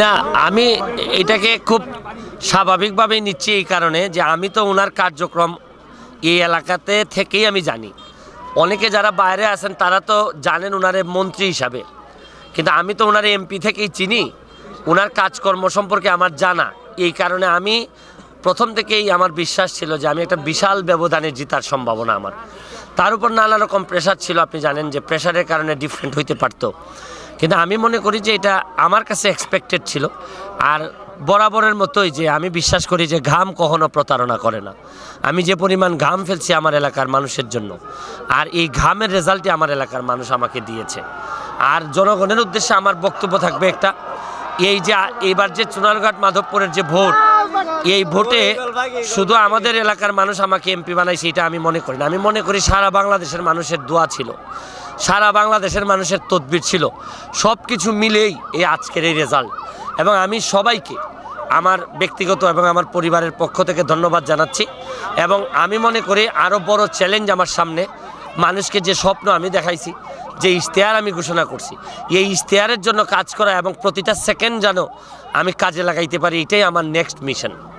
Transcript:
না আমি এটাকে খুব স্বাভাবিকভাবেই নিচ্ছি এই কারণে যে আমি তো ওনার কার্যক্রম এই এলাকাতে থেকেই আমি জানি অনেকে যারা বাইরে আছেন তারা তো জানেন ওনারে মন্ত্রী হিসাবে কিন্তু আমি তো ওনার এমপি থেকেই চিনি ওনার কাজকর্ম সম্পর্কে আমার জানা এই কারণে আমি প্রথম থেকেই আমার বিশ্বাস ছিল যে আমি একটা বিশাল ব্যবধানে জিতার সম্ভাবনা আমার তার উপর নানা রকম প্রেশার ছিল আপনি জানেন যে প্রেশারের কারণে ডিফারেন্ট হইতে পারত কিন্তু আমি মনে করি যে এটা আমার কাছে এক্সপেক্টেড ছিল আর বরাবরের মতোই যে আমি বিশ্বাস করি যে ঘাম কখনো প্রতারণা করে না আমি যে পরিমাণ ঘাম ফেলছি আমার এলাকার মানুষের জন্য আর এই ঘামের রেজাল্টই আমার এলাকার মানুষ আমাকে দিয়েছে আর জনগণের উদ্দেশ্যে আমার বক্তব্য থাকবে একটা এই যে এইবার যে চুনারঘাট মাধবপুরের যে ভোট এই ভোটে শুধু আমাদের এলাকার মানুষ আমাকে এমপি বানাইছে এটা আমি মনে করি না আমি মনে করি সারা বাংলাদেশের মানুষের দোয়া ছিল সারা বাংলাদেশের মানুষের তদবির ছিল সব কিছু মিলেই এই আজকের এই রেজাল্ট এবং আমি সবাইকে আমার ব্যক্তিগত এবং আমার পরিবারের পক্ষ থেকে ধন্যবাদ জানাচ্ছি এবং আমি মনে করি আরও বড় চ্যালেঞ্জ আমার সামনে মানুষকে যে স্বপ্ন আমি দেখাইছি যে ইশতেহার আমি ঘোষণা করছি এই ইশতেহারের জন্য কাজ করা এবং প্রতিটা সেকেন্ড যেন আমি কাজে লাগাইতে পারি এটাই আমার নেক্সট মিশন